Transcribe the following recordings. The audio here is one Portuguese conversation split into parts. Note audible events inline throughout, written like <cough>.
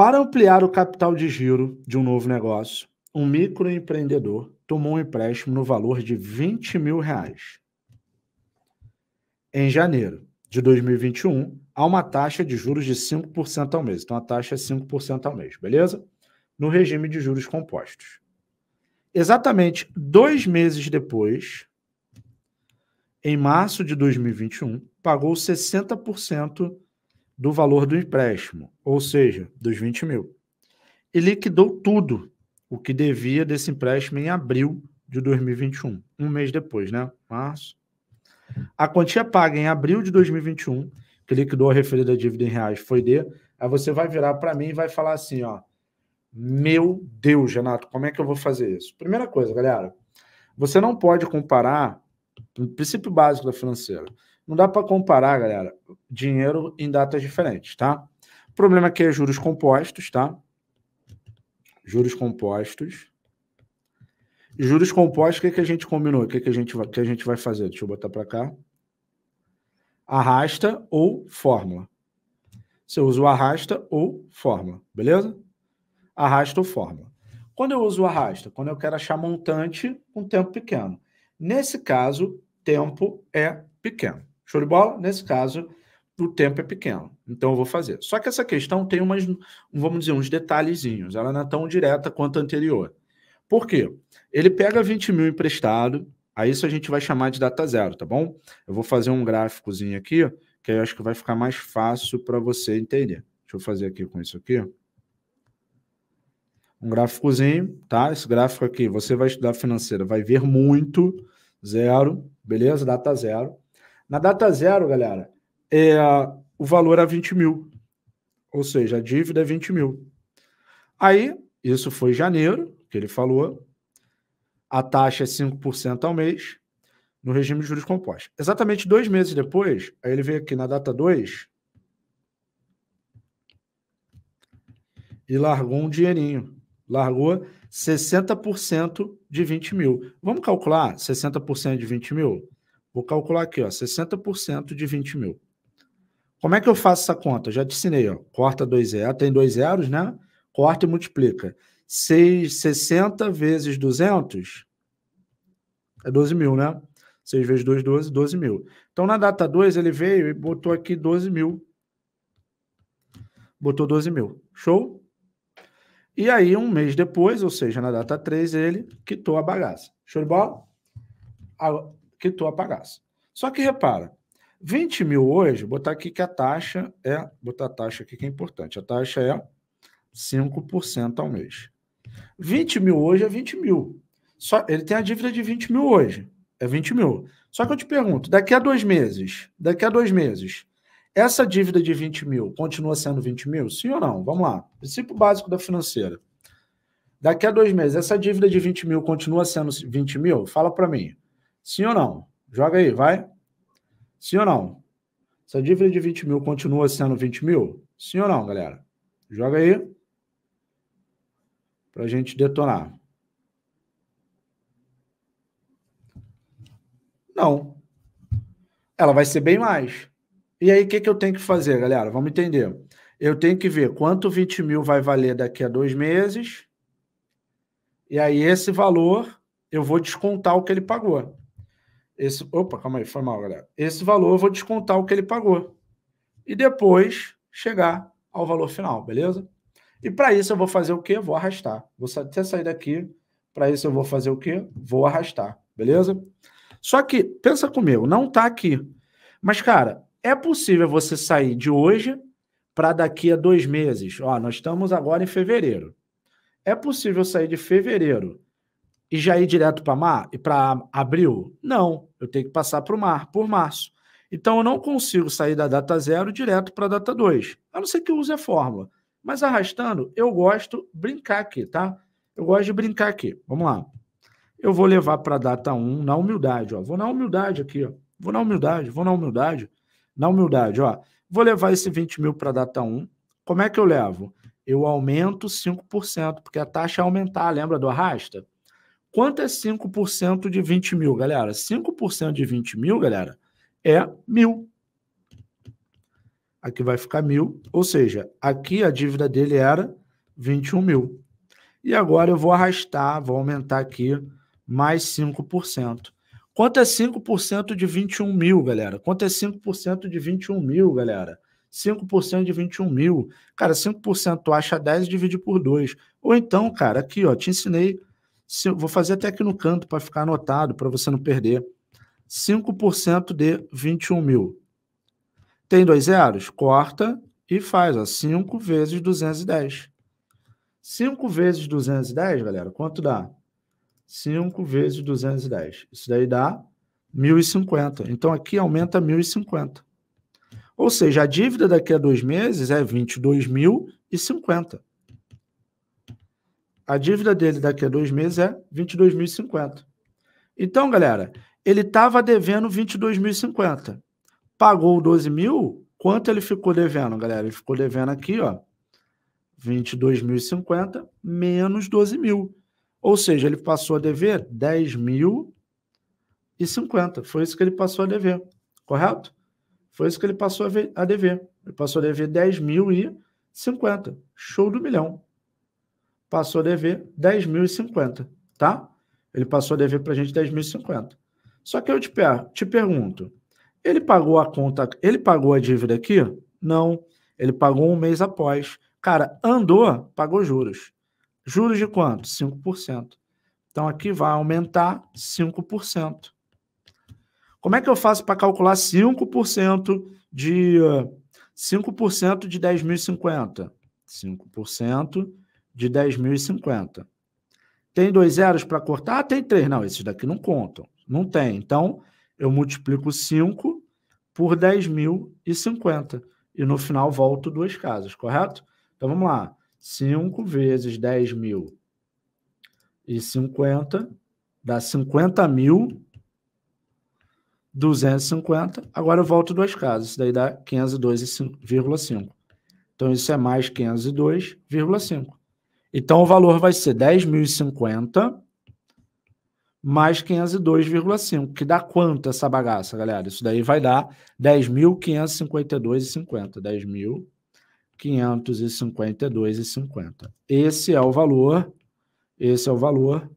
Para ampliar o capital de giro de um novo negócio, um microempreendedor tomou um empréstimo no valor de 20 mil reais. Em janeiro de 2021, há uma taxa de juros de 5% ao mês. Então, a taxa é 5% ao mês, beleza? No regime de juros compostos. Exatamente dois meses depois, em março de 2021, pagou 60% do valor do empréstimo, ou seja, dos 20 mil. E liquidou tudo o que devia desse empréstimo em abril de 2021, um mês depois, né? Março. A quantia paga em abril de 2021, que liquidou a referida dívida em reais, foi de. Aí você vai virar para mim e vai falar assim, ó. Meu Deus, Renato, como é que eu vou fazer isso? Primeira coisa, galera, você não pode comparar um princípio básico da financeira. Não dá para comparar, galera, dinheiro em datas diferentes, tá? O problema aqui é juros compostos, tá? Juros compostos. Juros compostos, o que, que a gente combinou? O que, que, a gente vai, que a gente vai fazer? Deixa eu botar para cá. Arrasta ou fórmula. Você usa o arrasta ou fórmula, beleza? Arrasta ou fórmula. Quando eu uso o arrasta? Quando eu quero achar montante com um tempo pequeno. Nesse caso, tempo é pequeno. Show de bola? Nesse caso, o tempo é pequeno. Então eu vou fazer. Só que essa questão tem umas, vamos dizer, uns detalhezinhos. Ela não é tão direta quanto a anterior. Por quê? Ele pega 20 mil emprestado, Aí isso a gente vai chamar de data zero, tá bom? Eu vou fazer um gráficozinho aqui, que eu acho que vai ficar mais fácil para você entender. Deixa eu fazer aqui com isso aqui. Um gráficozinho, tá? Esse gráfico aqui, você vai estudar financeira, vai ver muito, zero, beleza? Data zero. Na data zero, galera, é, o valor é 20 mil. Ou seja, a dívida é 20 mil. Aí, isso foi janeiro, que ele falou. A taxa é 5% ao mês no regime de juros compostos. Exatamente dois meses depois, aí ele veio aqui na data 2 e largou um dinheirinho. Largou 60% de 20 mil. Vamos calcular 60% de 20 mil? Vou calcular aqui, ó, 60% de 20 mil. Como é que eu faço essa conta? já te ensinei, ó. Corta dois zeros, tem dois zeros, né? Corta e multiplica. 6, 60 vezes 200 é 12 mil, né? 6 vezes 2, 12, 12 mil. Então, na data 2, ele veio e botou aqui 12 mil. Botou 12 mil. Show? E aí, um mês depois, ou seja, na data 3, ele quitou a bagaça. Show de bola? Agora... Ah, que tu apagasse. Só que repara, 20 mil hoje, botar aqui que a taxa é, botar a taxa aqui que é importante, a taxa é 5% ao mês. 20 mil hoje é 20 mil. Só, ele tem a dívida de 20 mil hoje, é 20 mil. Só que eu te pergunto, daqui a dois meses, daqui a dois meses, essa dívida de 20 mil continua sendo 20 mil? Sim ou não? Vamos lá. Princípio básico da financeira. Daqui a dois meses, essa dívida de 20 mil continua sendo 20 mil? Fala para mim. Sim ou não? Joga aí, vai. Sim ou não? Se a dívida de 20 mil continua sendo 20 mil? Sim ou não, galera? Joga aí. Para a gente detonar. Não. Ela vai ser bem mais. E aí, o que, que eu tenho que fazer, galera? Vamos entender. Eu tenho que ver quanto 20 mil vai valer daqui a dois meses. E aí, esse valor, eu vou descontar o que ele pagou. Esse, opa, calma aí, foi mal, galera. Esse valor eu vou descontar o que ele pagou. E depois chegar ao valor final, beleza? E para isso eu vou fazer o quê? Vou arrastar. Vou até sair daqui. Para isso eu vou fazer o quê? Vou arrastar, beleza? Só que, pensa comigo, não está aqui. Mas, cara, é possível você sair de hoje para daqui a dois meses. Ó, nós estamos agora em fevereiro. É possível sair de fevereiro e já ir direto para mar e para abril? Não, eu tenho que passar para o mar, por março. Então eu não consigo sair da data zero direto para a data 2. A não ser que eu use a fórmula. Mas arrastando, eu gosto brincar aqui, tá? Eu gosto de brincar aqui. Vamos lá. Eu vou levar para a data 1 um, na humildade, ó. Vou na humildade aqui, ó. Vou na humildade, vou na humildade. Na humildade, ó. Vou levar esse 20 mil para a data 1. Um. Como é que eu levo? Eu aumento 5%, porque a taxa é aumentar, lembra do arrasta? Quanto é 5% de 20 mil, galera? 5% de 20 mil, galera, é mil. Aqui vai ficar mil, ou seja, aqui a dívida dele era 21 mil. E agora eu vou arrastar, vou aumentar aqui mais 5%. Quanto é 5% de 21 mil, galera? Quanto é 5% de 21 mil, galera? 5% de 21 mil. Cara, 5% tu acha 10 e divide por 2. Ou então, cara, aqui, ó, te ensinei eu, vou fazer até aqui no canto para ficar anotado, para você não perder. 5% de 21 mil. Tem dois zeros? Corta e faz. 5 vezes 210. 5 vezes 210, galera, quanto dá? 5 vezes 210. Isso daí dá 1.050. Então, aqui aumenta 1.050. Ou seja, a dívida daqui a dois meses é 22.050. A dívida dele daqui a dois meses é 22.050. Então, galera, ele estava devendo 22.050. Pagou 12 mil, quanto ele ficou devendo, galera? Ele ficou devendo aqui, ó, 22.050 menos 12 mil. Ou seja, ele passou a dever 10 mil e Foi isso que ele passou a dever, correto? Foi isso que ele passou a, ver, a dever. Ele passou a dever 10 mil e Show do milhão passou a dever 10.050, tá? Ele passou a dever para a gente 10.050. Só que eu te, per te pergunto, ele pagou a conta, ele pagou a dívida aqui? Não. Ele pagou um mês após. Cara, andou, pagou juros. Juros de quanto? 5%. Então aqui vai aumentar 5%. Como é que eu faço para calcular 5% de 5% de 10.050? 5% de 10.050. Tem dois zeros para cortar? Ah, tem três. Não, esses daqui não contam. Não tem. Então, eu multiplico 5 por 10.050. E no final volto duas casas, correto? Então, vamos lá. 5 vezes 10.050 dá 50.250. Agora eu volto duas casas. Isso daí dá 502,5. Então, isso é mais 502,5. Então, o valor vai ser 10.050 mais 502,5, que dá quanto essa bagaça, galera? Isso daí vai dar 10.552,50. 10.552,50. Esse é o valor, esse é o valor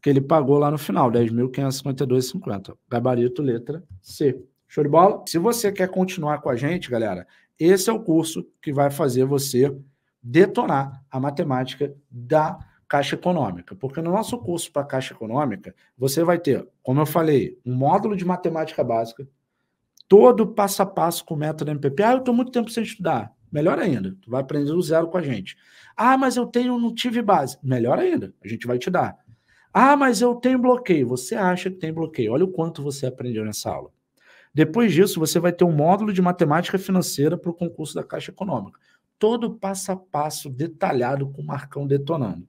que ele pagou lá no final, 10.552,50. Gabarito, letra C. Show de bola? Se você quer continuar com a gente, galera, esse é o curso que vai fazer você detonar a matemática da Caixa Econômica, porque no nosso curso para Caixa Econômica, você vai ter, como eu falei, um módulo de matemática básica, todo passo a passo com o método MPP. Ah, eu estou muito tempo sem estudar. Melhor ainda, tu vai aprender do zero com a gente. Ah, mas eu tenho, não tive base. Melhor ainda, a gente vai te dar. Ah, mas eu tenho bloqueio. Você acha que tem bloqueio? Olha o quanto você aprendeu nessa aula. Depois disso, você vai ter um módulo de matemática financeira para o concurso da Caixa Econômica todo passo a passo detalhado com o Marcão detonando.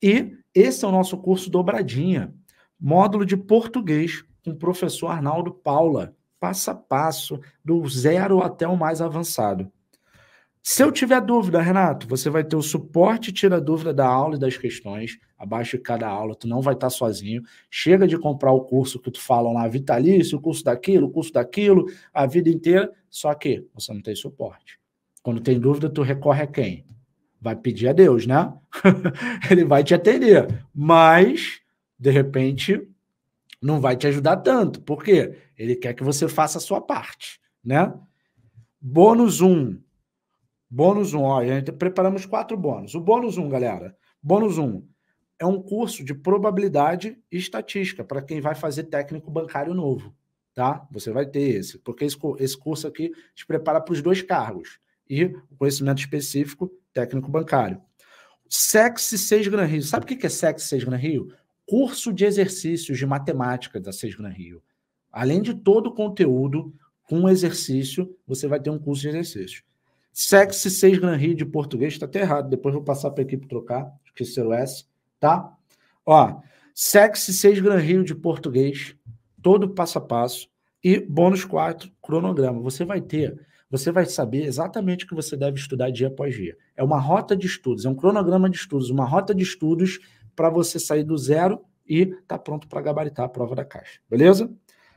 E esse é o nosso curso dobradinha, módulo de português com o professor Arnaldo Paula, passo a passo, do zero até o mais avançado. Se eu tiver dúvida, Renato, você vai ter o suporte tira dúvida da aula e das questões, abaixo de cada aula, tu não vai estar sozinho. Chega de comprar o curso que tu fala lá, vitalício, o curso daquilo, o curso daquilo, a vida inteira, só que você não tem suporte. Quando tem dúvida, tu recorre a quem? Vai pedir a Deus, né? <laughs> Ele vai te atender, mas de repente não vai te ajudar tanto, porque ele quer que você faça a sua parte, né? Bônus 1. Um. Bônus 1, um, ó, a gente preparamos quatro bônus. O bônus 1, um, galera. Bônus 1 um, é um curso de probabilidade e estatística para quem vai fazer técnico bancário novo, tá? Você vai ter esse, porque esse curso aqui te prepara para os dois cargos e o conhecimento específico técnico bancário. SEX 6 Gran Rio. Sabe o que é SEX 6 Gran Rio? Curso de exercícios de matemática da 6 Gran Rio. Além de todo o conteúdo, com exercício, você vai ter um curso de exercício. SEX 6 Gran Rio de português, está até errado. Depois vou passar para a equipe trocar, esqueceu o S, tá? Ó, SEX 6 Gran Rio de português, todo passo a passo. E bônus 4, cronograma. Você vai ter você vai saber exatamente o que você deve estudar dia após dia. É uma rota de estudos, é um cronograma de estudos, uma rota de estudos para você sair do zero e tá pronto para gabaritar a prova da caixa. Beleza?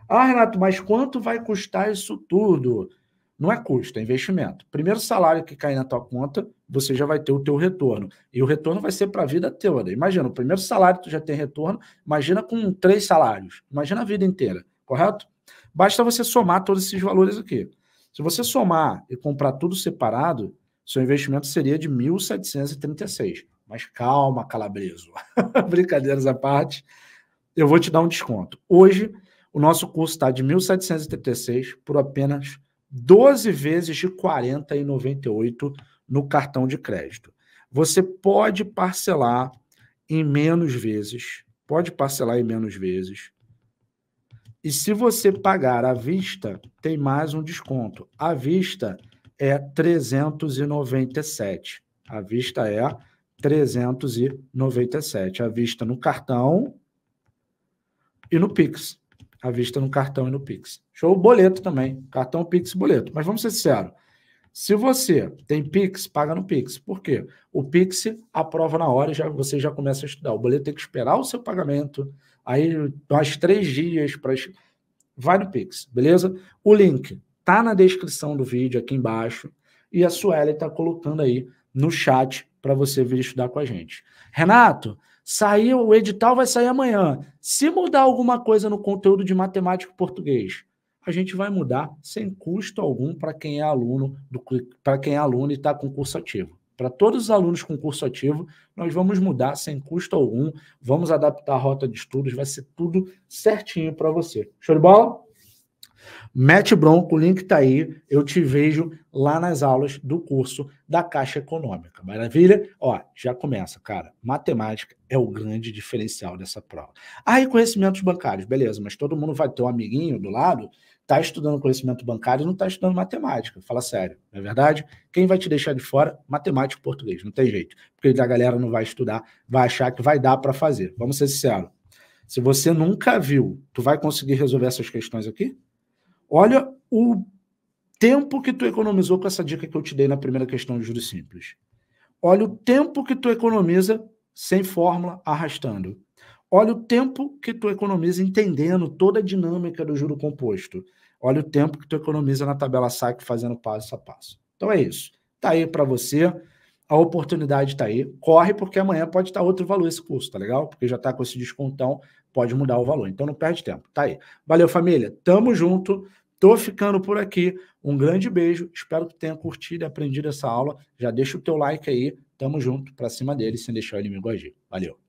Ah, Renato, mas quanto vai custar isso tudo? Não é custo, é investimento. Primeiro salário que cair na tua conta, você já vai ter o teu retorno. E o retorno vai ser para a vida toda. Imagina, o primeiro salário tu já tem retorno, imagina com três salários. Imagina a vida inteira, correto? Basta você somar todos esses valores aqui. Se você somar e comprar tudo separado, seu investimento seria de 1.736. Mas calma, calabreso. <laughs> Brincadeiras à parte, eu vou te dar um desconto. Hoje, o nosso curso está de 1.736 por apenas 12 vezes de R$ 40,98 no cartão de crédito. Você pode parcelar em menos vezes, pode parcelar em menos vezes. E se você pagar à vista, tem mais um desconto. À vista é 397. À vista é 397. À vista no cartão e no Pix. À vista no cartão e no Pix. Show o boleto também. Cartão, Pix boleto. Mas vamos ser sinceros. Se você tem Pix, paga no Pix. Por quê? O Pix aprova na hora e já, você já começa a estudar. O boleto tem que esperar o seu pagamento Aí mais três dias para. Vai no Pix, beleza? O link tá na descrição do vídeo aqui embaixo e a Sueli está colocando aí no chat para você vir estudar com a gente. Renato, saiu, o edital vai sair amanhã. Se mudar alguma coisa no conteúdo de matemática e português, a gente vai mudar sem custo algum para quem é aluno do para quem é aluno e está com curso ativo para todos os alunos com curso ativo, nós vamos mudar sem custo algum, vamos adaptar a rota de estudos, vai ser tudo certinho para você. Show de bola? Mete bronco, o link está aí. Eu te vejo lá nas aulas do curso da Caixa Econômica. Maravilha? Ó, já começa, cara. Matemática é o grande diferencial dessa prova. Ah, e conhecimentos bancários, beleza, mas todo mundo vai ter um amiguinho do lado está estudando conhecimento bancário e não está estudando matemática. Fala sério, não é verdade? Quem vai te deixar de fora? Matemática e português, não tem jeito. Porque a galera não vai estudar, vai achar que vai dar para fazer. Vamos ser sinceros. Se você nunca viu, tu vai conseguir resolver essas questões aqui? Olha o tempo que tu economizou com essa dica que eu te dei na primeira questão de juros simples. Olha o tempo que tu economiza sem fórmula arrastando. Olha o tempo que tu economiza entendendo toda a dinâmica do juro composto. Olha o tempo que tu economiza na tabela SAC fazendo passo a passo. Então é isso. Tá aí para você. A oportunidade tá aí. Corre porque amanhã pode estar outro valor esse curso, tá legal? Porque já tá com esse descontão, pode mudar o valor. Então não perde tempo. Tá aí. Valeu, família. Tamo junto. Tô ficando por aqui. Um grande beijo. Espero que tenha curtido e aprendido essa aula. Já deixa o teu like aí. Tamo junto para cima dele sem deixar o inimigo agir. Valeu.